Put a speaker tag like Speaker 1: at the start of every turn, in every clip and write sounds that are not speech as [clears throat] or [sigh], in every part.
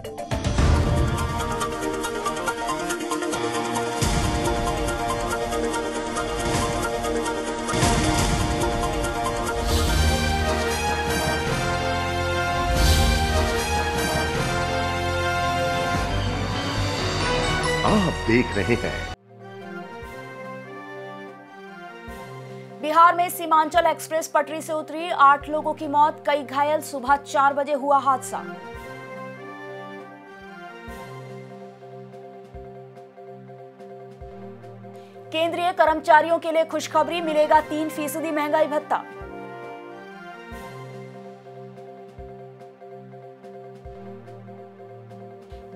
Speaker 1: आप देख रहे हैं
Speaker 2: बिहार में सीमांचल एक्सप्रेस पटरी से उतरी आठ लोगों की मौत कई घायल सुबह चार बजे हुआ हादसा केंद्रीय कर्मचारियों के लिए खुशखबरी मिलेगा तीन फीसदी महंगाई भत्ता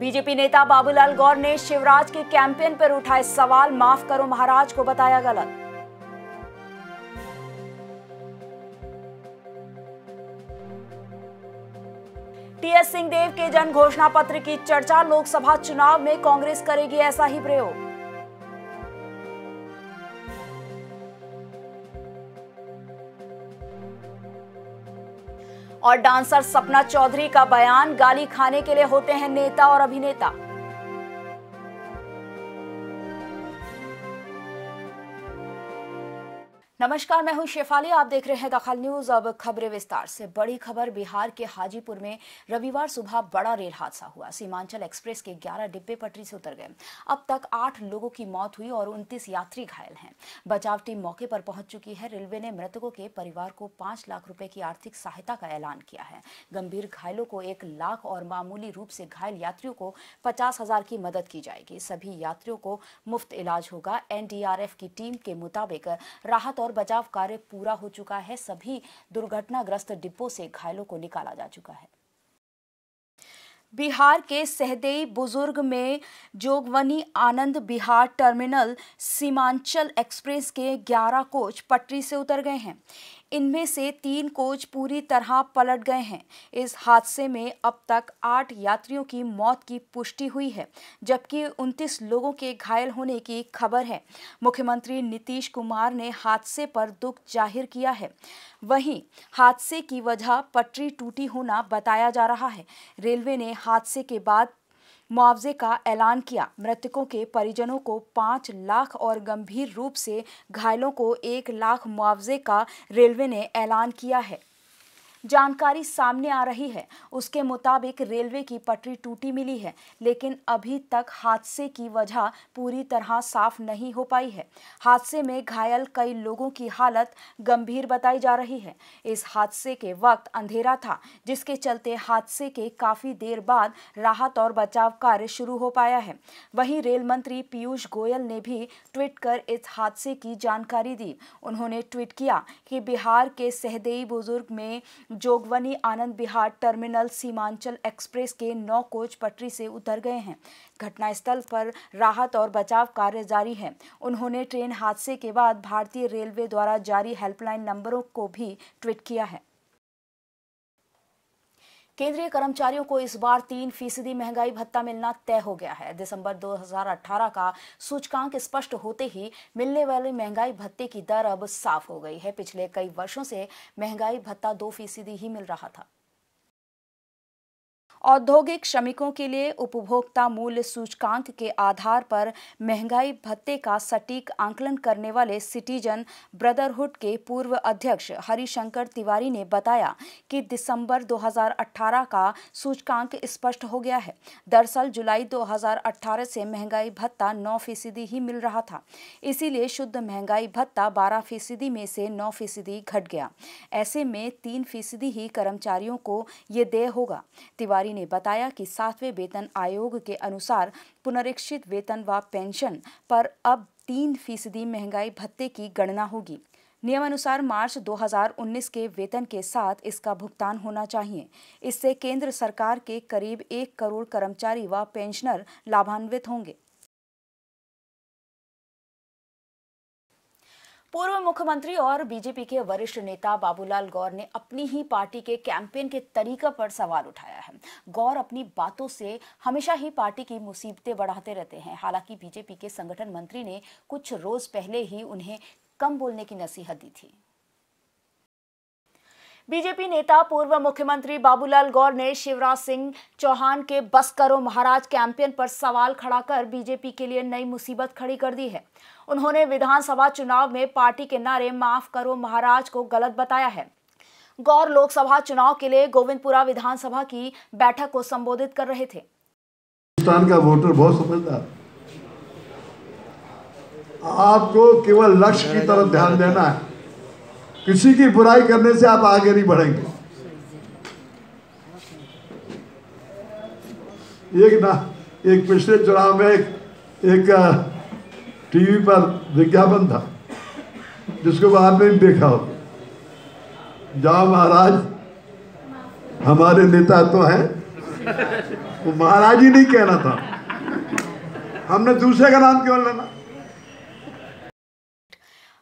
Speaker 2: बीजेपी नेता बाबूलाल गौर ने शिवराज के कैंपेन पर उठाए सवाल माफ करो महाराज को बताया गलत टीएस सिंहदेव के जन घोषणा पत्र की चर्चा लोकसभा चुनाव में कांग्रेस करेगी ऐसा ही प्रयोग और डांसर सपना चौधरी का बयान गाली खाने के लिए होते हैं नेता और अभिनेता नमस्कार मैं हूं शेफाली आप देख रहे हैं दखल न्यूज अब खबरें विस्तार से बड़ी खबर बिहार के हाजीपुर में रविवार सुबह बड़ा रेल हादसा हुआ सीमांचल एक्सप्रेस के 11 डिब्बे पटरी से उतर गए अब तक आठ लोगों की मौत हुई और 29 यात्री घायल हैं बचाव टीम मौके पर पहुंच चुकी है रेलवे ने मृतकों के परिवार को पांच लाख रूपये की आर्थिक सहायता का ऐलान किया है गंभीर घायलों को एक लाख और मामूली रूप से घायल यात्रियों को पचास की मदद की जाएगी सभी यात्रियों को मुफ्त इलाज होगा एनडीआरएफ की टीम के मुताबिक राहत और बचाव कार्य पूरा हो चुका है सभी दुर्घटनाग्रस्त डिब्बों से घायलों को निकाला जा चुका है बिहार के सहदेई बुजुर्ग में जोगवनी आनंद बिहार टर्मिनल सीमांचल एक्सप्रेस के 11 कोच पटरी से उतर गए हैं इनमें से तीन कोच पूरी तरह पलट गए हैं इस हादसे में अब तक आठ यात्रियों की मौत की पुष्टि हुई है जबकि उनतीस लोगों के घायल होने की खबर है मुख्यमंत्री नीतीश कुमार ने हादसे पर दुख जाहिर किया है वहीं हादसे की वजह पटरी टूटी होना बताया जा रहा है रेलवे ने हादसे के बाद मुआवजे का ऐलान किया मृतकों के परिजनों को पाँच लाख और गंभीर रूप से घायलों को एक लाख मुआवजे का रेलवे ने ऐलान किया है जानकारी सामने आ रही है उसके मुताबिक रेलवे की पटरी टूटी मिली है लेकिन अभी तक हादसे की वजह पूरी तरह साफ नहीं हो पाई है हादसे में घायल कई लोगों की हालत गंभीर बताई जा रही है इस हादसे के वक्त अंधेरा था जिसके चलते हादसे के काफी देर बाद राहत और बचाव कार्य शुरू हो पाया है वहीं रेल मंत्री पीयूष गोयल ने भी ट्वीट कर इस हादसे की जानकारी दी उन्होंने ट्वीट किया कि बिहार के सहदेई बुजुर्ग में जोगवनी आनंद बिहार टर्मिनल सीमांचल एक्सप्रेस के नौ कोच पटरी से उतर गए हैं घटनास्थल पर राहत और बचाव कार्य जारी है उन्होंने ट्रेन हादसे के बाद भारतीय रेलवे द्वारा जारी हेल्पलाइन नंबरों को भी ट्वीट किया है केंद्रीय कर्मचारियों को इस बार तीन फीसदी महंगाई भत्ता मिलना तय हो गया है दिसंबर 2018 का सूचकांक स्पष्ट होते ही मिलने वाले महंगाई भत्ते की दर अब साफ हो गई है पिछले कई वर्षों से महंगाई भत्ता दो फीसदी ही मिल रहा था औद्योगिक श्रमिकों के लिए उपभोक्ता मूल्य सूचकांक के आधार पर महंगाई भत्ते का सटीक आंकलन करने वाले सिटीजन ब्रदरहुड के पूर्व अध्यक्ष हरिशंकर तिवारी ने बताया कि दिसंबर 2018 का सूचकांक स्पष्ट हो गया है दरअसल जुलाई 2018 से महंगाई भत्ता नौ फीसदी ही मिल रहा था इसीलिए शुद्ध महंगाई भत्ता बारह फीसदी में से नौ फीसदी घट गया ऐसे में तीन फीसदी ही कर्मचारियों को ये देय होगा तिवारी अधिकारी ने बताया कि सातवें वेतन आयोग के अनुसार पुनरीक्षित वेतन व पेंशन पर अब तीन फीसदी महंगाई भत्ते की गणना होगी नियमानुसार मार्च 2019 के वेतन के साथ इसका भुगतान होना चाहिए इससे केंद्र सरकार के करीब एक करोड़ कर्मचारी व पेंशनर लाभान्वित होंगे पूर्व मुख्यमंत्री और बीजेपी के वरिष्ठ नेता बाबूलाल गौर ने अपनी ही पार्टी के कैंपेन के तरीका पर सवाल उठाया है गौर अपनी बातों से हमेशा ही पार्टी की मुसीबतें बढ़ाते रहते हैं हालांकि बीजेपी के संगठन मंत्री ने कुछ रोज पहले ही उन्हें कम बोलने की नसीहत दी थी बीजेपी नेता पूर्व मुख्यमंत्री बाबूलाल गौर ने शिवराज सिंह चौहान के बस करो महाराज कैंपेन पर सवाल खड़ा कर बीजेपी के लिए नई मुसीबत खड़ी कर दी है उन्होंने विधानसभा चुनाव में पार्टी के नारे माफ करो महाराज को गलत बताया है गौर लोकसभा चुनाव के लिए गोविंदपुरा विधानसभा की बैठक को संबोधित कर रहे थे
Speaker 1: हिंदुस्तान का वोटर बहुत समझदार आपको केवल लक्ष्य की तरफ ध्यान देना है किसी की बुराई करने से आप आगे नहीं बढ़ेंगे
Speaker 2: एक ना एक पिछले चुनाव में एक, एक टीवी पर विज्ञापन था जिसको बाद में देखा हो जाओ महाराज हमारे नेता तो हैं वो
Speaker 1: महाराज ही नहीं कहना था हमने दूसरे का नाम क्यों लेना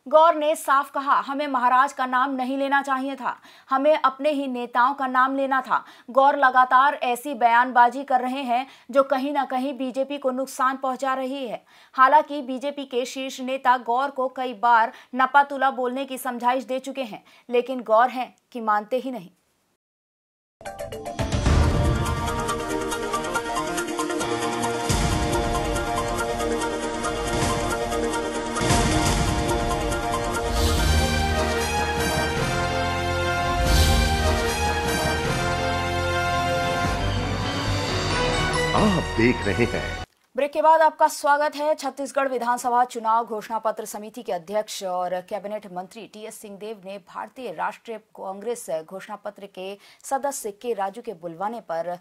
Speaker 2: गौर ने साफ कहा हमें महाराज का नाम नहीं लेना चाहिए था हमें अपने ही नेताओं का नाम लेना था गौर लगातार ऐसी बयानबाजी कर रहे हैं जो कहीं ना कहीं बीजेपी को नुकसान पहुंचा रही है हालांकि बीजेपी के शीर्ष नेता गौर को कई बार नपातुला बोलने की समझाइश दे चुके हैं लेकिन गौर हैं कि मानते ही नहीं
Speaker 1: देख रहे हैं
Speaker 2: ब्रेक के बाद आपका स्वागत है छत्तीसगढ़ विधानसभा चुनाव घोषणा पत्र समिति के अध्यक्ष और कैबिनेट मंत्री टीएस सिंहदेव ने भारतीय राष्ट्रीय कांग्रेस घोषणा पत्र के सदस्य के राजू के बुलवाने पर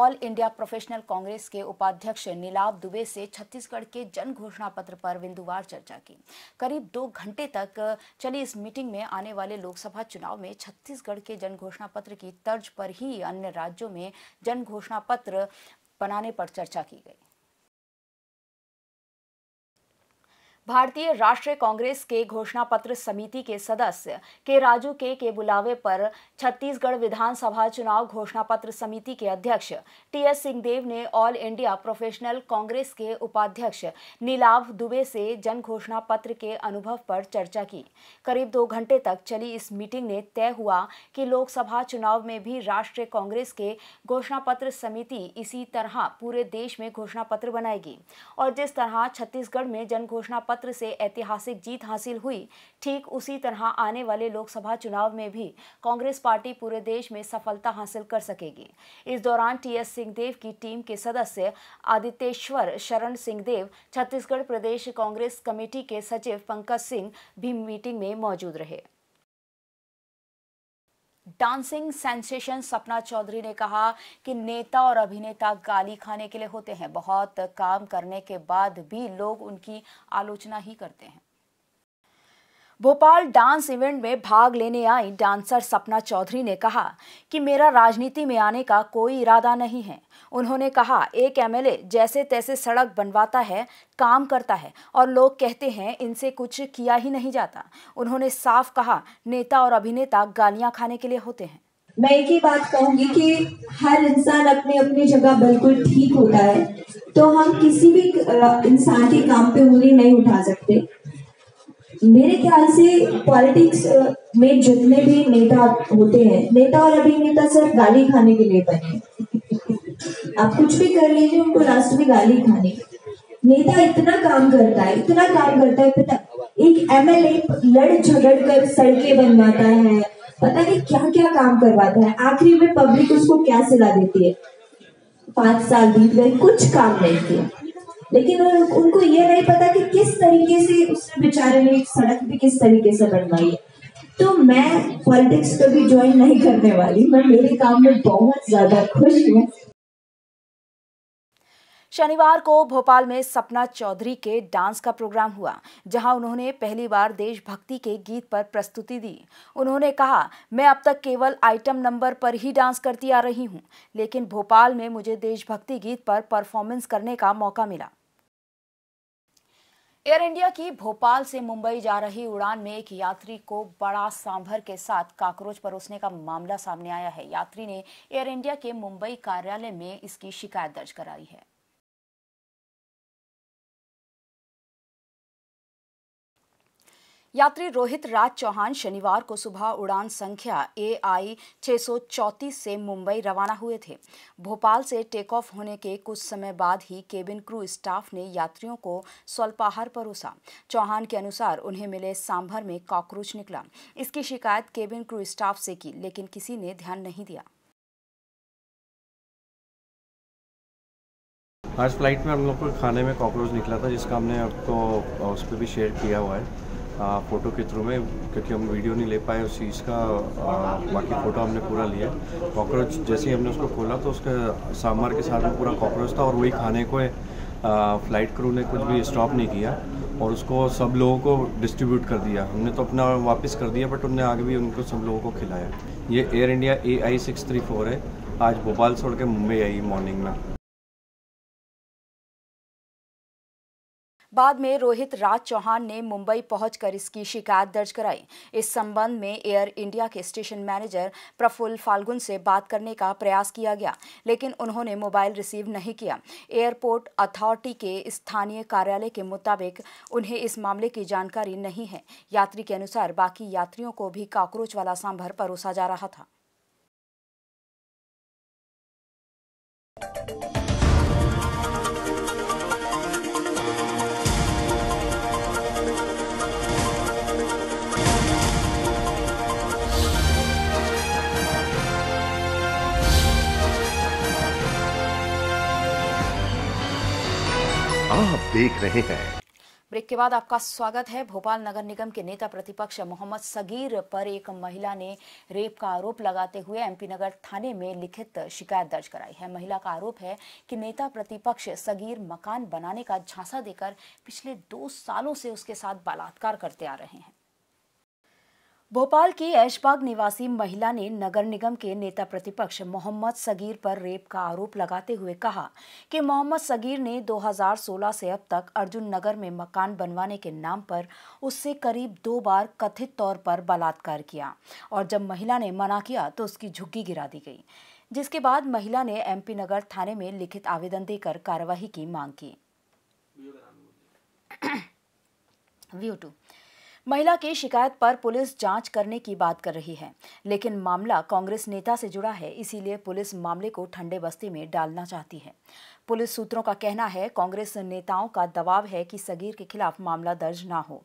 Speaker 2: ऑल इंडिया प्रोफेशनल कांग्रेस के उपाध्यक्ष नीलाब दुबे से छत्तीसगढ़ के जन घोषणा पत्र पर बिंदुवार चर्चा की करीब दो घंटे तक चली इस मीटिंग में आने वाले लोकसभा चुनाव में छत्तीसगढ़ के जन घोषणा पत्र की तर्ज पर ही अन्य राज्यों में जन घोषणा पत्र बनाने पर चर्चा की गई भारतीय राष्ट्रीय कांग्रेस के घोषणा पत्र समिति के सदस्य के राजू के के बुलावे पर छत्तीसगढ़ विधानसभा चुनाव घोषणा पत्र समिति के अध्यक्ष टी एस सिंहदेव ने ऑल इंडिया प्रोफेशनल कांग्रेस के उपाध्यक्ष नीलाभ दुबे से जन घोषणा पत्र के अनुभव पर चर्चा की करीब दो घंटे तक चली इस मीटिंग ने तय हुआ कि लोकसभा चुनाव में भी राष्ट्रीय कांग्रेस के घोषणा पत्र समिति इसी तरह पूरे देश में घोषणा पत्र बनाएगी और जिस तरह छत्तीसगढ़ में जन घोषणा पत्र क्षेत्र से ऐतिहासिक जीत हासिल हुई ठीक उसी तरह आने वाले लोकसभा चुनाव में भी कांग्रेस पार्टी पूरे देश में सफलता हासिल कर सकेगी इस दौरान टीएस सिंहदेव की टीम के सदस्य आदित्येश्वर शरण सिंहदेव छत्तीसगढ़ प्रदेश कांग्रेस कमेटी के सचिव पंकज सिंह भी मीटिंग में मौजूद रहे डांसिंग सेंसेशन सपना चौधरी ने कहा कि नेता और अभिनेता गाली खाने के लिए होते हैं बहुत काम करने के बाद भी लोग उनकी आलोचना ही करते हैं भोपाल डांस इवेंट में भाग लेने आई डांसर सपना चौधरी ने कहा कि मेरा राजनीति में आने का कोई इरादा नहीं है उन्होंने कहा एक एमएलए जैसे तैसे सड़क बनवाता है काम करता है और लोग कहते हैं इनसे कुछ किया ही नहीं जाता उन्होंने साफ कहा नेता और अभिनेता गालियां खाने के लिए होते हैं मैं एक ही बात कहूंगी कि हर इंसान अपने अपनी जगह बिल्कुल ठीक होता है तो हम किसी भी इंसान के काम पे उंगली नहीं उठा सकते मेरे ख्याल से पॉलिटिक्स में जितने भी नेता होते हैं नेता और अभिनेता सर गाली खाने के लिए बने आप कुछ भी कर लीजिए उनको लास्ट में गाली खाने नेता इतना काम करता है इतना काम करता है पता एक एमएलए लड़ झगड़ कर सड़कें बनवाता है पता नहीं क्या क्या काम करवाता है आखिरी में पब्लिक उसको क्या सिला देती है पांच साल बीत गए कुछ काम नहीं किया लेकिन उनको ये नहीं पता कि किस तरीके से उसने बेचारे ने सड़क भी किस तरीके से बनवाई है तो मैं पॉलिटिक्स कभी ज्वाइन नहीं करने वाली मैं मेरे काम में बहुत ज्यादा खुश हूँ शनिवार को भोपाल में सपना चौधरी के डांस का प्रोग्राम हुआ जहां उन्होंने पहली बार देशभक्ति के गीत पर प्रस्तुति दी उन्होंने कहा मैं अब तक केवल आइटम नंबर पर ही डांस करती आ रही हूं लेकिन भोपाल में मुझे देशभक्ति गीत पर परफॉर्मेंस करने का मौका मिला एयर इंडिया की भोपाल से मुंबई जा रही उड़ान में एक यात्री को बड़ा सांभर के साथ काकरोच परोसने का मामला सामने आया है यात्री ने एयर इंडिया के मुंबई कार्यालय में इसकी शिकायत दर्ज कराई है यात्री रोहित राज चौहान शनिवार को सुबह उड़ान संख्या ए आई से मुंबई रवाना हुए थे भोपाल से टेक ऑफ होने के कुछ समय बाद ही केबिन क्रू स्टाफ ने यात्रियों को स्वल्पाहार परोसा चौहान के अनुसार उन्हें मिले सांभर में कॉकरोच निकला इसकी शिकायत केबिन क्रू स्टाफ से की लेकिन किसी ने ध्यान नहीं दिया आज फ्लाइट में हम लोग को खाने में कॉकरोच निकला था जिसका हमने आपको उस पर भी शेयर किया हुआ है फ़ोटो के थ्रू में क्योंकि हम वीडियो नहीं ले पाए उस चीज़ का बाकी फ़ोटो हमने पूरा लिया कॉकरोच जैसे ही हमने उसको खोला तो उसका सांभर के साथ में पूरा कॉकरोच था और वही खाने को फ्लाइट क्रू ने कुछ भी स्टॉप नहीं किया और उसको सब लोगों को डिस्ट्रीब्यूट कर दिया हमने तो अपना वापस कर दिया बट उनने आगे भी उनको सब लोगों को खिलाया ये Air India A I six three four है आज भोपाल छोड़ के मुंबई आई मॉर्निंग में बाद में रोहित राज चौहान ने मुंबई पहुंचकर इसकी शिकायत दर्ज कराई इस संबंध में एयर इंडिया के स्टेशन मैनेजर प्रफुल्ल फाल्गुन से बात करने का प्रयास किया गया लेकिन उन्होंने मोबाइल रिसीव नहीं किया एयरपोर्ट अथॉरिटी के स्थानीय कार्यालय के मुताबिक उन्हें इस मामले की जानकारी नहीं है यात्री के अनुसार बाकी यात्रियों को भी काकरोच वाला सांभर परोसा जा रहा था
Speaker 1: देख रहे हैं
Speaker 2: ब्रेक के बाद आपका स्वागत है भोपाल नगर निगम के नेता प्रतिपक्ष मोहम्मद सगीर पर एक महिला ने रेप का आरोप लगाते हुए एमपी नगर थाने में लिखित शिकायत दर्ज कराई है महिला का आरोप है कि नेता प्रतिपक्ष सगीर मकान बनाने का झांसा देकर पिछले दो सालों से उसके साथ बलात्कार करते आ रहे हैं भोपाल की ऐशबाग निवासी महिला ने नगर निगम के नेता प्रतिपक्ष मोहम्मद सगीर पर रेप का आरोप लगाते हुए कहा कि मोहम्मद सगीर ने 2016 से अब तक अर्जुन नगर में मकान बनवाने के नाम पर उससे करीब दो बार कथित तौर पर बलात्कार किया और जब महिला ने मना किया तो उसकी झुग्गी गिरा दी गई जिसके बाद महिला ने एम नगर थाने में लिखित आवेदन देकर कार्यवाही की मांग की व्यू [clears throat] टू महिला की शिकायत पर पुलिस जांच करने की बात कर रही है लेकिन मामला कांग्रेस नेता से जुड़ा है इसीलिए पुलिस मामले को ठंडे बस्ती में डालना चाहती है पुलिस सूत्रों का कहना है कांग्रेस नेताओं का दबाव है कि सगीर के खिलाफ मामला दर्ज ना हो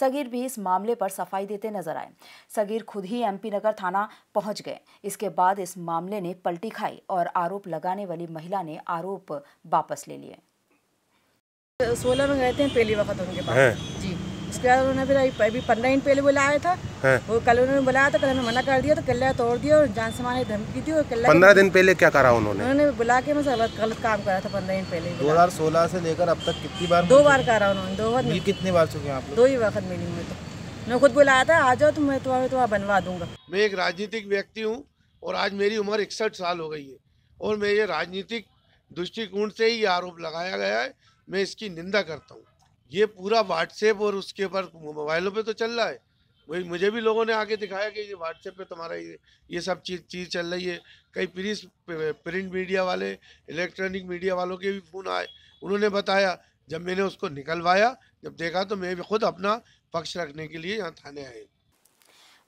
Speaker 2: सगीर भी इस मामले पर सफाई देते नजर आए सगीर खुद ही एम नगर थाना पहुंच गए इसके बाद इस मामले ने पलटी खाई और आरोप लगाने वाली महिला ने आरोप वापस ले लिए सोलह में गए थे पहली वक्त उनके पास उसके बाद उन्होंने फिर अभी पंद्रह दिन पहले बुलाया था हाँ। वो कल उन्होंने बुलाया था कल उन्होंने मना कर दिया तो किला तोड़ दिया और जान समान धमकी दी और किला पंद्रह दिन पहले क्या करा उन्होंने उन्होंने बुला के मैं गलत काम करा था पंद्रह दिन पहले दो
Speaker 1: हजार सोलह से लेकर अब तक कितनी बार दो बार करा उन्होंने दो बार कितनी बार चुके आप
Speaker 2: दो ही वक्त मिली मुझे तो मैंने खुद बुलाया था आ जाओ तो मैं तुम्हारे तुम्हारा बनवा दूंगा मैं एक राजनीतिक
Speaker 1: व्यक्ति हूँ और आज मेरी उम्र इकसठ साल हो गई है और मेरे राजनीतिक दृष्टिकोण से ही आरोप लगाया गया है मैं इसकी निंदा करता हूँ ये पूरा व्हाट्सएप और उसके ऊपर मोबाइलों पे तो चल रहा है वही मुझे भी लोगों ने आगे दिखाया कि ये व्हाट्सएप पे तुम्हारा ये ये सब चीज़ चीज़ चल रही है कई प्रिंस प्रिंट मीडिया वाले इलेक्ट्रॉनिक मीडिया वालों के भी फ़ोन आए उन्होंने बताया जब मैंने उसको निकलवाया जब देखा तो मैं भी खुद अपना पक्ष रखने के लिए यहाँ थाने आए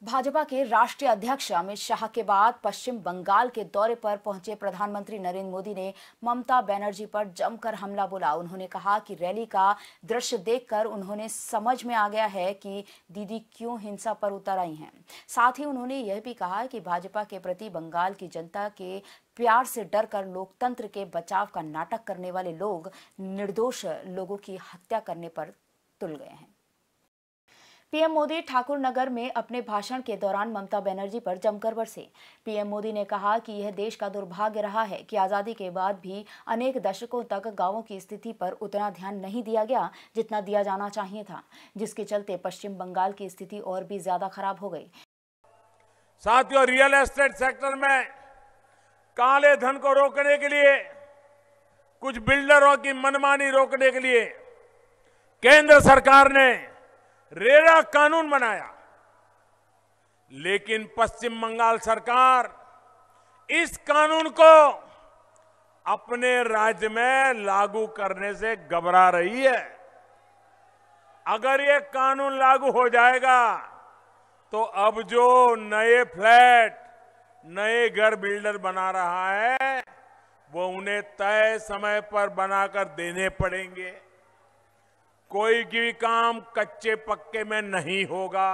Speaker 2: भाजपा के राष्ट्रीय अध्यक्ष अमित शाह के बाद पश्चिम बंगाल के दौरे पर पहुंचे प्रधानमंत्री नरेंद्र मोदी ने ममता बनर्जी पर जमकर हमला बोला उन्होंने कहा कि रैली का दृश्य देखकर उन्होंने समझ में आ गया है कि दीदी क्यों हिंसा पर उतर आई हैं साथ ही उन्होंने यह भी कहा कि भाजपा के प्रति बंगाल की जनता के प्यार से डर कर लोकतंत्र के बचाव का नाटक करने वाले लोग निर्दोष लोगों की हत्या करने पर तुल गए हैं पीएम मोदी ठाकुर नगर में अपने भाषण के दौरान ममता बनर्जी पर जमकर बरसे पीएम मोदी ने कहा कि यह देश का दुर्भाग्य रहा है कि आज़ादी के बाद भी अनेक दशकों तक गांवों की स्थिति पर उतना ध्यान नहीं दिया गया जितना दिया जाना चाहिए था जिसके चलते पश्चिम बंगाल की स्थिति और भी ज़्यादा खराब हो गई
Speaker 1: साथियों रियल एस्टेट सेक्टर में काले धन को रोकने के लिए कुछ बिल्डरों की मनमानी रोकने के लिए केंद्र सरकार ने रेरा कानून बनाया लेकिन पश्चिम बंगाल सरकार इस कानून को अपने राज्य में लागू करने से घबरा रही है अगर ये कानून लागू हो जाएगा तो अब जो नए फ्लैट नए घर बिल्डर बना रहा है वो उन्हें तय समय पर बनाकर देने पड़ेंगे कोई भी काम कच्चे पक्के में नहीं होगा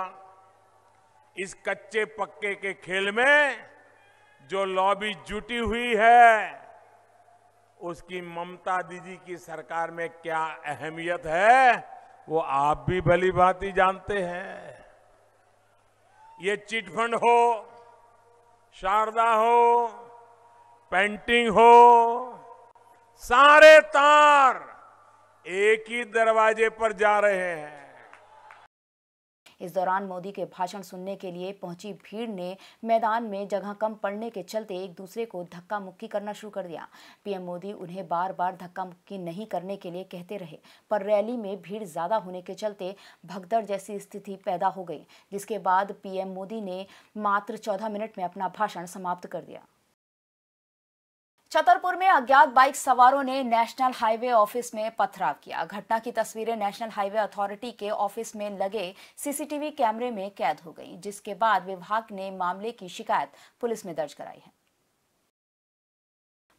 Speaker 1: इस कच्चे पक्के के खेल में जो लॉबी जुटी हुई है उसकी ममता दीदी की सरकार में क्या अहमियत है वो आप भी भली भांति जानते हैं ये चिटफंड हो शारदा हो पेंटिंग हो सारे तार एक ही दरवाजे पर जा रहे हैं
Speaker 2: इस दौरान मोदी के भाषण सुनने के लिए पहुंची भीड़ ने मैदान में जगह कम पड़ने के चलते एक दूसरे को धक्का मुक्की करना शुरू कर दिया पीएम मोदी उन्हें बार बार धक्का मुक्की नहीं करने के लिए कहते रहे पर रैली में भीड़ ज्यादा होने के चलते भगदड़ जैसी स्थिति पैदा हो गई जिसके बाद पीएम मोदी ने मात्र चौदह मिनट में अपना भाषण समाप्त कर दिया छतरपुर में अज्ञात बाइक सवारों ने नेशनल हाईवे ऑफिस में पथराव किया घटना की तस्वीरें नेशनल हाईवे अथॉरिटी के ऑफिस में लगे सीसीटीवी कैमरे में कैद हो गई जिसके बाद विभाग ने मामले की शिकायत पुलिस में दर्ज कराई है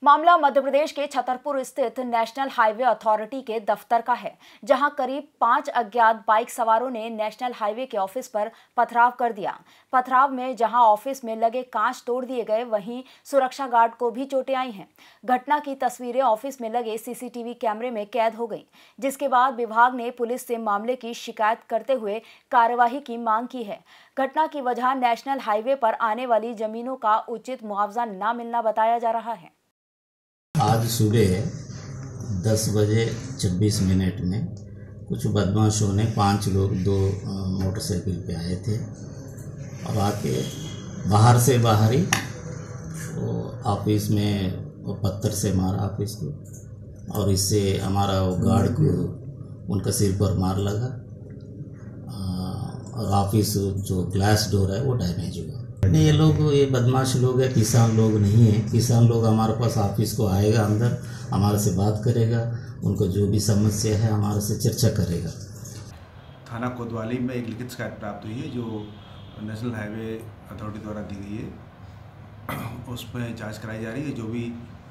Speaker 2: मामला मध्य प्रदेश के छतरपुर स्थित नेशनल हाईवे अथॉरिटी के दफ्तर का है जहां करीब पांच अज्ञात बाइक सवारों ने नेशनल हाईवे के ऑफिस पर पथराव कर दिया पथराव में जहां ऑफिस में लगे कांच तोड़ दिए गए वहीं सुरक्षा गार्ड को भी चोटें आई हैं घटना की तस्वीरें ऑफिस में लगे सीसीटीवी कैमरे में कैद हो गई जिसके बाद विभाग ने पुलिस से मामले की शिकायत करते हुए कार्यवाही की मांग की है घटना की वजह नेशनल हाईवे पर आने वाली जमीनों का उचित मुआवजा न मिलना बताया जा रहा है आज सुबह दस बजे छब्बीस मिनट में कुछ बदमाशों ने पांच लोग दो मोटरसाइकिल पे आए थे और आके बाहर से बाहर ही ऑफिस में वो पत्थर से मारा ऑफिस को और इससे हमारा वो गार्ड को उनका सिर पर मार लगा और ऑफिस जो ग्लास डोर है वो डैमेज हुआ
Speaker 1: नहीं ये लोग ये बदमाश लोग है किसान लोग नहीं है किसान लोग हमारे पास ऑफिस को आएगा अंदर हमारे से
Speaker 2: बात करेगा उनको जो भी समस्या है हमारे से चर्चा करेगा
Speaker 1: थाना कोतवाली में एक लिखित शिकायत प्राप्त हुई है जो नेशनल हाईवे अथॉरिटी द्वारा दी गई है [clears throat] उसमें जाँच कराई जा रही है जो भी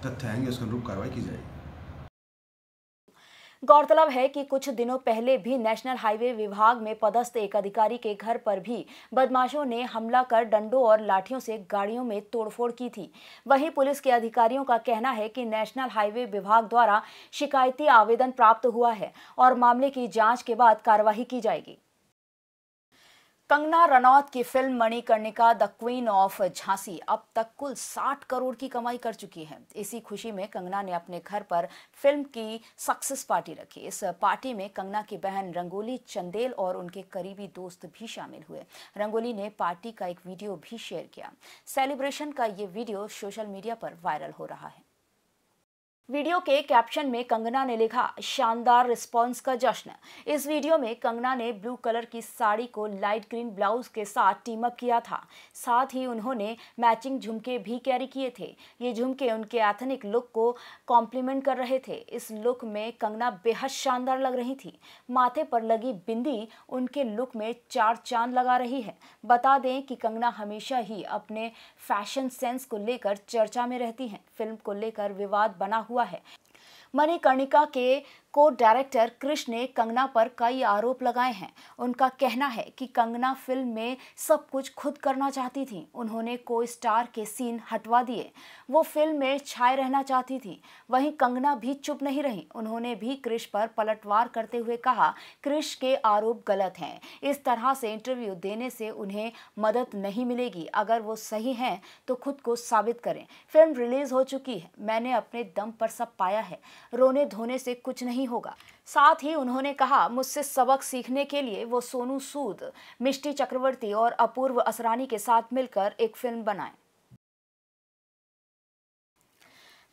Speaker 1: तथ्य आएंगे उसके अनुरूप कार्रवाई की जाएगी
Speaker 2: गौरतलब है कि कुछ दिनों पहले भी नेशनल हाईवे विभाग में पदस्थ एक अधिकारी के घर पर भी बदमाशों ने हमला कर डंडों और लाठियों से गाड़ियों में तोड़फोड़ की थी वहीं पुलिस के अधिकारियों का कहना है कि नेशनल हाईवे विभाग द्वारा शिकायती आवेदन प्राप्त हुआ है और मामले की जाँच के बाद कार्रवाई की जाएगी कंगना रनौत की film Manikarnika the queen of Jhansi अब तक कुल 60 करोड़ की कमाई कर चुकी है इसी खुशी में कंगना ने अपने घर पर फिल्म की सक्सेस पार्टी रखी इस पार्टी में कंगना की बहन रंगोली चंदेल और उनके करीबी दोस्त भी शामिल हुए रंगोली ने पार्टी का एक वीडियो भी शेयर किया सेलिब्रेशन का ये वीडियो सोशल मीडिया पर वायरल हो रहा है वीडियो के कैप्शन में कंगना ने लिखा शानदार रिस्पांस का जश्न इस वीडियो में कंगना ने ब्लू कलर की साड़ी को लाइट ग्रीन ब्लाउज के साथ टीम अप किया था साथ ही उन्होंने मैचिंग झुमके भी कैरी किए थे ये झुमके उनके एथनिक लुक को कॉम्प्लीमेंट कर रहे थे इस लुक में कंगना बेहद शानदार लग रही थी माथे पर लगी बिंदी उनके लुक में चार चांद लगा रही है बता दें कि कंगना हमेशा ही अपने फैशन सेंस को लेकर चर्चा में रहती हैं फिल्म को लेकर विवाद बना हुआ हुआ है मणिकर्णिका के को डायरेक्टर क्रिश ने कंगना पर कई आरोप लगाए हैं उनका कहना है कि कंगना फिल्म में सब कुछ खुद करना चाहती थी उन्होंने को स्टार के सीन हटवा दिए वो फिल्म में छाए रहना चाहती थी वहीं कंगना भी चुप नहीं रही उन्होंने भी कृष पर पलटवार करते हुए कहा कृष के आरोप गलत हैं इस तरह से इंटरव्यू देने से उन्हें मदद नहीं मिलेगी अगर वो सही हैं तो खुद को साबित करें फिल्म रिलीज हो चुकी है मैंने अपने दम पर सब पाया है रोने धोने से कुछ नहीं नहीं होगा साथ ही उन्होंने कहा मुझसे सबक सीखने के लिए वो सोनू सूद मिष्टी चक्रवर्ती और अपूर्व असरानी के साथ मिलकर एक फिल्म बनाएं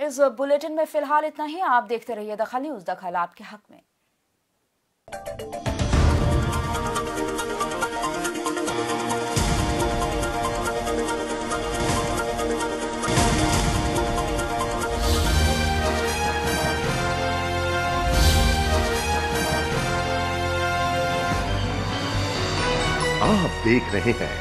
Speaker 2: इस बुलेटिन में फिलहाल इतना ही आप देखते रहिए दखल न्यूज दखल आपके हक में
Speaker 1: देख रहे हैं